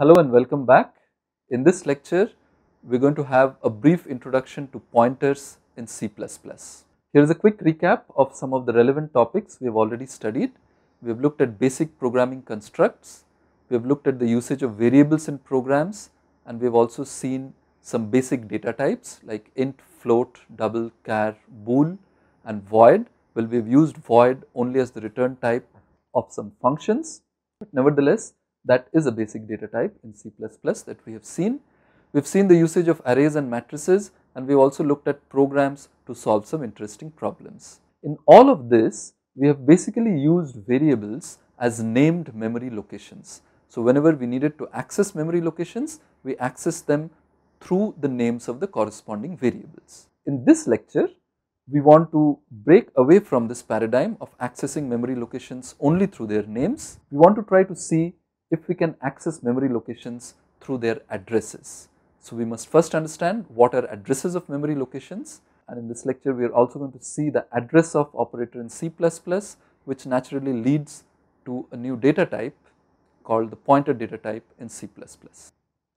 Hello and welcome back. In this lecture, we are going to have a brief introduction to pointers in C++. Here is a quick recap of some of the relevant topics we have already studied. We have looked at basic programming constructs, we have looked at the usage of variables in programs and we have also seen some basic data types like int, float, double, char, bool and void. Well, we have used void only as the return type of some functions. But nevertheless, that is a basic data type in C++ that we have seen. We have seen the usage of arrays and matrices and we have also looked at programs to solve some interesting problems. In all of this, we have basically used variables as named memory locations. So, whenever we needed to access memory locations, we access them through the names of the corresponding variables. In this lecture, we want to break away from this paradigm of accessing memory locations only through their names. We want to try to see if we can access memory locations through their addresses. So we must first understand what are addresses of memory locations and in this lecture we are also going to see the address of operator in C++ which naturally leads to a new data type called the pointer data type in C++.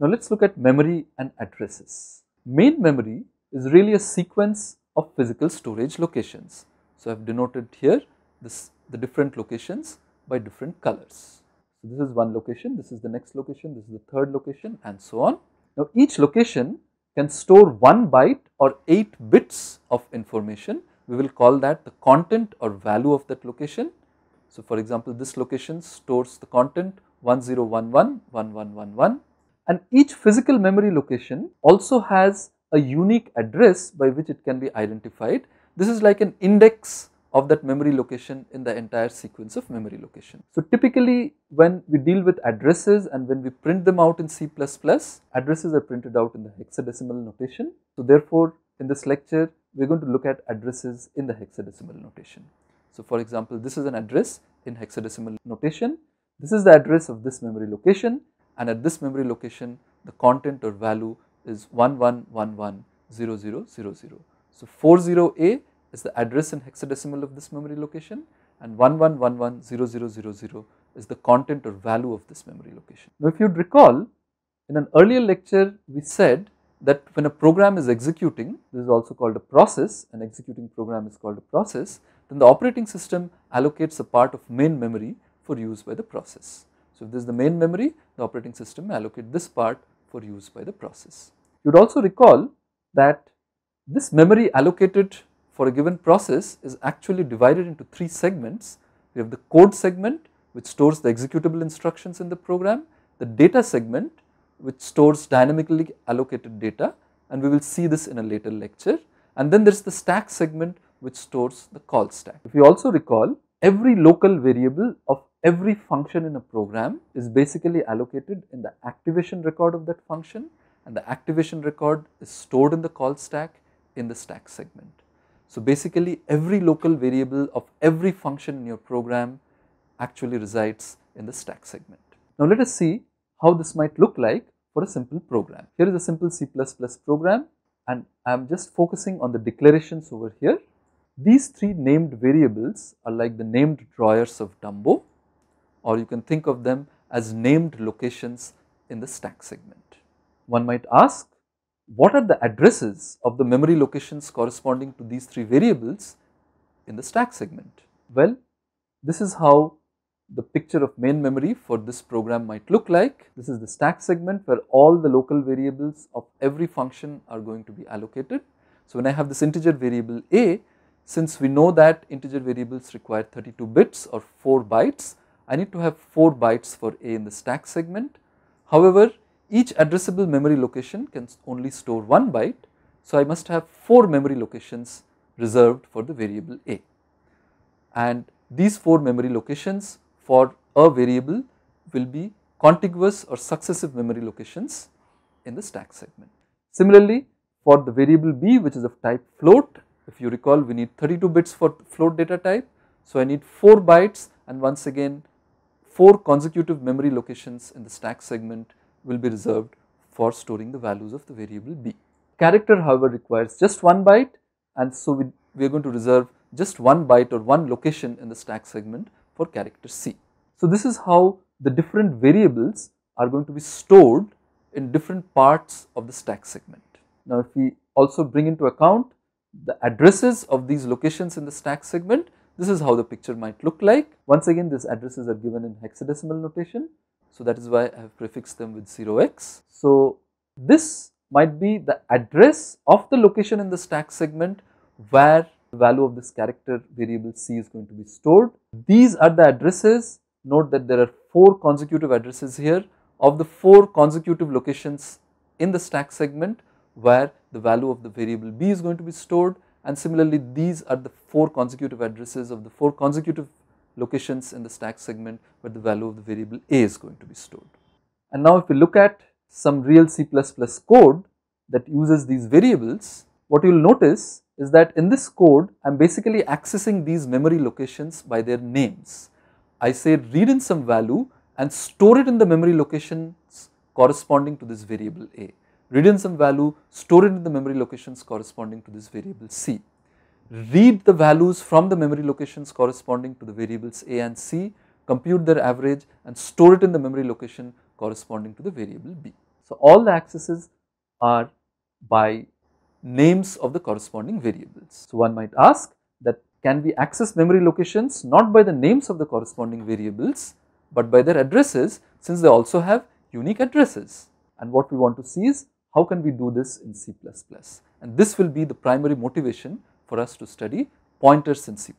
Now let us look at memory and addresses. Main memory is really a sequence of physical storage locations. So I have denoted here this, the different locations by different colors. So this is one location, this is the next location, this is the third location and so on. Now each location can store 1 byte or 8 bits of information. We will call that the content or value of that location. So for example, this location stores the content 1011 and each physical memory location also has a unique address by which it can be identified. This is like an index of that memory location in the entire sequence of memory location. So typically when we deal with addresses and when we print them out in C++, addresses are printed out in the hexadecimal notation. So therefore in this lecture we are going to look at addresses in the hexadecimal notation. So for example this is an address in hexadecimal notation. This is the address of this memory location and at this memory location the content or value is 11110000. So 40A is the address in hexadecimal of this memory location and 11110000 is the content or value of this memory location. Now if you would recall in an earlier lecture we said that when a program is executing this is also called a process an executing program is called a process then the operating system allocates a part of main memory for use by the process. So if this is the main memory the operating system allocate this part for use by the process. You would also recall that this memory allocated for a given process is actually divided into three segments. We have the code segment which stores the executable instructions in the program, the data segment which stores dynamically allocated data and we will see this in a later lecture and then there is the stack segment which stores the call stack. If you also recall every local variable of every function in a program is basically allocated in the activation record of that function and the activation record is stored in the call stack in the stack segment. So basically every local variable of every function in your program actually resides in the stack segment. Now let us see how this might look like for a simple program. Here is a simple C++ program and I am just focusing on the declarations over here. These three named variables are like the named drawers of Dumbo or you can think of them as named locations in the stack segment. One might ask what are the addresses of the memory locations corresponding to these three variables in the stack segment? Well, this is how the picture of main memory for this program might look like. This is the stack segment where all the local variables of every function are going to be allocated. So, when I have this integer variable a, since we know that integer variables require 32 bits or 4 bytes, I need to have 4 bytes for a in the stack segment. However, each addressable memory location can only store 1 byte. So, I must have 4 memory locations reserved for the variable A. And these 4 memory locations for a variable will be contiguous or successive memory locations in the stack segment. Similarly, for the variable B which is of type float, if you recall we need 32 bits for float data type. So, I need 4 bytes and once again 4 consecutive memory locations in the stack segment will be reserved for storing the values of the variable b. Character however requires just one byte and so we, we are going to reserve just one byte or one location in the stack segment for character c. So this is how the different variables are going to be stored in different parts of the stack segment. Now if we also bring into account the addresses of these locations in the stack segment, this is how the picture might look like. Once again, these addresses are given in hexadecimal notation so that is why I have prefixed them with 0x. So this might be the address of the location in the stack segment where the value of this character variable c is going to be stored. These are the addresses. Note that there are 4 consecutive addresses here of the 4 consecutive locations in the stack segment where the value of the variable b is going to be stored and similarly these are the 4 consecutive addresses of the 4 consecutive locations in the stack segment where the value of the variable a is going to be stored. And now if we look at some real C++ code that uses these variables, what you will notice is that in this code I am basically accessing these memory locations by their names. I say read in some value and store it in the memory locations corresponding to this variable a. Read in some value, store it in the memory locations corresponding to this variable c read the values from the memory locations corresponding to the variables A and C, compute their average and store it in the memory location corresponding to the variable B. So, all the accesses are by names of the corresponding variables. So, one might ask that can we access memory locations not by the names of the corresponding variables, but by their addresses since they also have unique addresses. And what we want to see is how can we do this in C++ and this will be the primary motivation for us to study pointers in C++.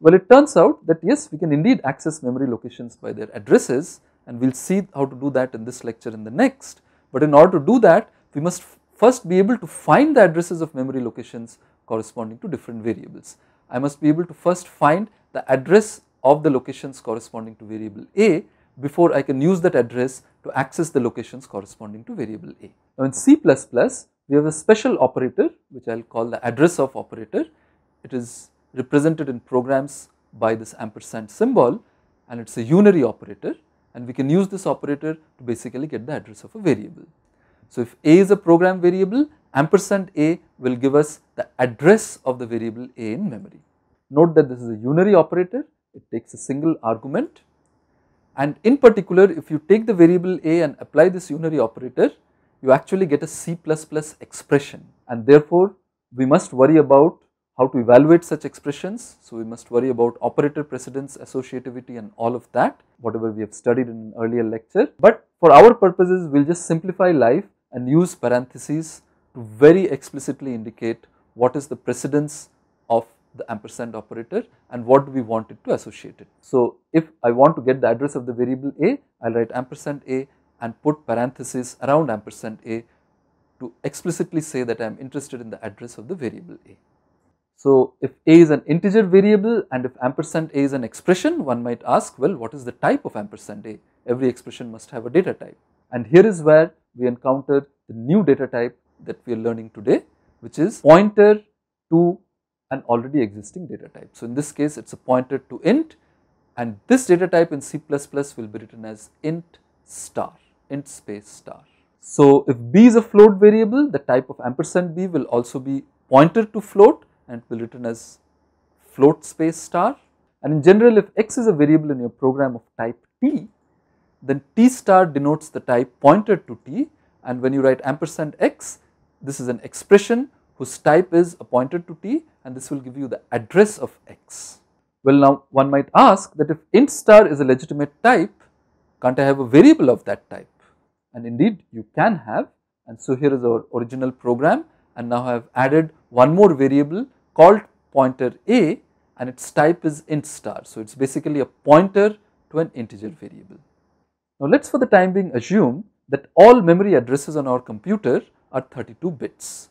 Well, it turns out that yes, we can indeed access memory locations by their addresses and we will see how to do that in this lecture and the next. But in order to do that, we must first be able to find the addresses of memory locations corresponding to different variables. I must be able to first find the address of the locations corresponding to variable A before I can use that address to access the locations corresponding to variable A. Now in C++, we have a special operator which I will call the address of operator. It is represented in programs by this ampersand symbol and it is a unary operator and we can use this operator to basically get the address of a variable. So, if A is a program variable ampersand A will give us the address of the variable A in memory. Note that this is a unary operator, it takes a single argument and in particular if you take the variable A and apply this unary operator you actually get a C++ expression and therefore we must worry about how to evaluate such expressions. So, we must worry about operator precedence, associativity and all of that whatever we have studied in an earlier lecture. But for our purposes we will just simplify life and use parentheses to very explicitly indicate what is the precedence of the ampersand operator and what we want it to associate it. So, if I want to get the address of the variable a, I will write ampersand a and put parenthesis around ampersand a to explicitly say that I am interested in the address of the variable a. So, if a is an integer variable and if ampersand a is an expression one might ask well what is the type of ampersand a every expression must have a data type and here is where we encounter the new data type that we are learning today which is pointer to an already existing data type. So, in this case it is a pointer to int and this data type in C++ will be written as int star int space star. So, if b is a float variable, the type of ampersand b will also be pointed to float and will written as float space star. And in general, if x is a variable in your program of type t, then t star denotes the type pointed to t and when you write ampersand x, this is an expression whose type is pointed to t and this will give you the address of x. Well now one might ask that if int star is a legitimate type, can't I have a variable of that type? and indeed you can have and so here is our original program and now I have added one more variable called pointer a and its type is int star. So, it is basically a pointer to an integer variable. Now, let us for the time being assume that all memory addresses on our computer are 32 bits.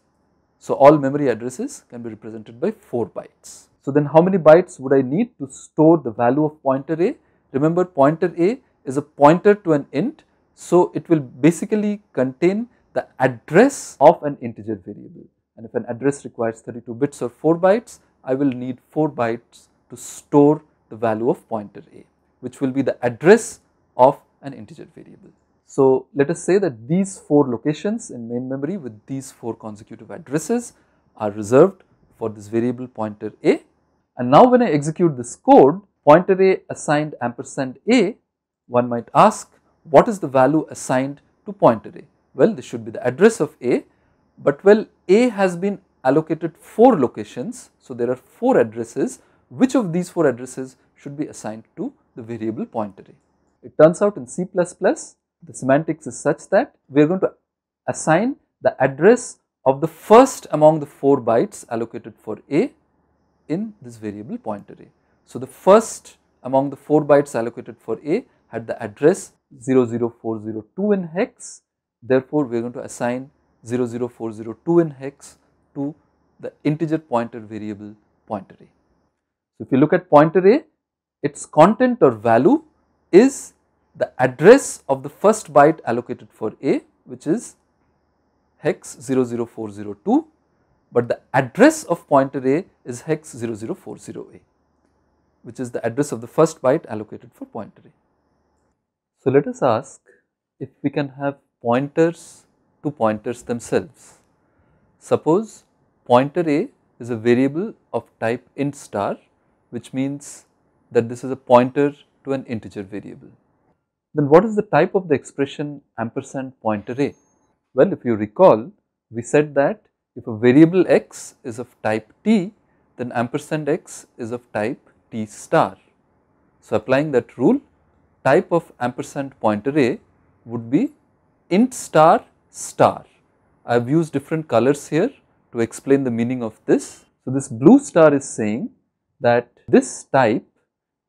So, all memory addresses can be represented by 4 bytes. So, then how many bytes would I need to store the value of pointer a? Remember pointer a is a pointer to an int so, it will basically contain the address of an integer variable and if an address requires 32 bits or 4 bytes, I will need 4 bytes to store the value of pointer A which will be the address of an integer variable. So, let us say that these 4 locations in main memory with these 4 consecutive addresses are reserved for this variable pointer A and now when I execute this code pointer A assigned ampersand A one might ask what is the value assigned to point array? Well, this should be the address of A, but well A has been allocated 4 locations. So, there are 4 addresses. Which of these 4 addresses should be assigned to the variable point array? It turns out in C++ the semantics is such that we are going to assign the address of the first among the 4 bytes allocated for A in this variable point array. So, the first among the 4 bytes allocated for A at the address 00402 in hex. Therefore, we are going to assign 00402 in hex to the integer pointer variable pointer A. So, if you look at pointer A, its content or value is the address of the first byte allocated for A which is hex 00402 but the address of pointer A is hex 0040A which is the address of the first byte allocated for pointer A. So, let us ask if we can have pointers to pointers themselves. Suppose pointer A is a variable of type int star which means that this is a pointer to an integer variable. Then what is the type of the expression ampersand pointer A? Well, if you recall we said that if a variable x is of type t then ampersand x is of type t star. So, applying that rule type of ampersand point array would be int star star. I have used different colors here to explain the meaning of this. So, this blue star is saying that this type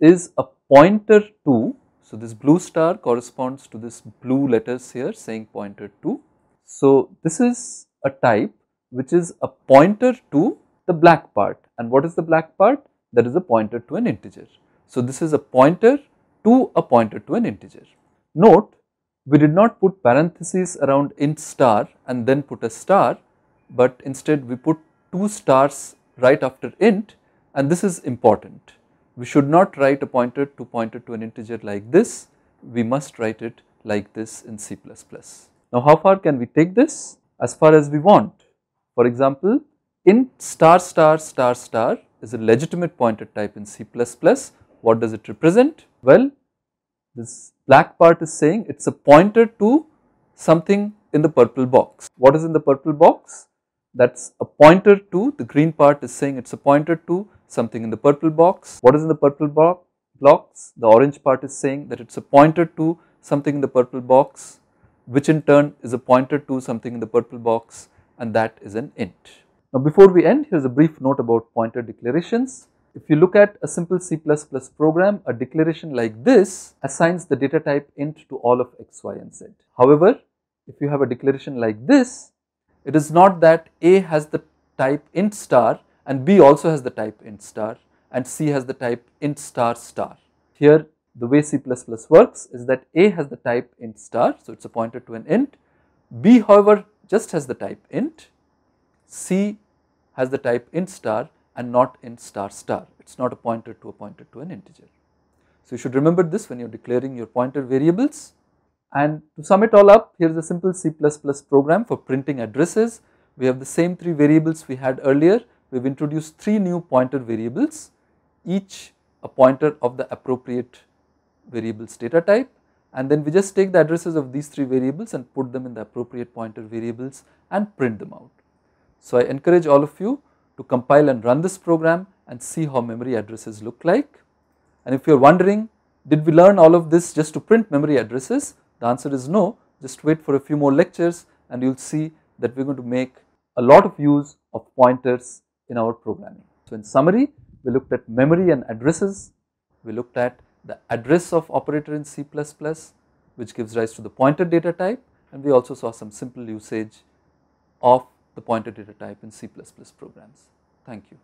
is a pointer to. So, this blue star corresponds to this blue letters here saying pointer to. So, this is a type which is a pointer to the black part and what is the black part? That is a pointer to an integer. So, this is a pointer 2 a pointer to an integer. Note, we did not put parentheses around int star and then put a star, but instead we put two stars right after int and this is important. We should not write a pointer to pointer to an integer like this, we must write it like this in C++. Now how far can we take this? As far as we want. For example, int star star star star is a legitimate pointer type in C++ what does it represent? Well, this black part is saying it is a pointer to something in the purple box. What is in the purple box? That is a pointer to the green part is saying it is a pointer to something in the purple box. What is in the purple box? box? The orange part is saying that it is a pointer to something in the purple box which in turn is a pointer to something in the purple box and that is an int. Now before we end here is a brief note about pointer declarations. If you look at a simple C++ program, a declaration like this assigns the data type int to all of x, y and z. However, if you have a declaration like this, it is not that A has the type int star and B also has the type int star and C has the type int star star. Here the way C++ works is that A has the type int star, so it is a pointer to an int. B however just has the type int, C has the type int star and not in star star. It is not a pointer to a pointer to an integer. So you should remember this when you are declaring your pointer variables. And to sum it all up, here is a simple C++ program for printing addresses. We have the same three variables we had earlier. We have introduced three new pointer variables, each a pointer of the appropriate variables data type. And then we just take the addresses of these three variables and put them in the appropriate pointer variables and print them out. So I encourage all of you to compile and run this program and see how memory addresses look like. And if you are wondering did we learn all of this just to print memory addresses, the answer is no, just wait for a few more lectures and you will see that we are going to make a lot of use of pointers in our programming. So in summary, we looked at memory and addresses, we looked at the address of operator in C++ which gives rise to the pointer data type and we also saw some simple usage of the pointer data type in C++ programs. Thank you.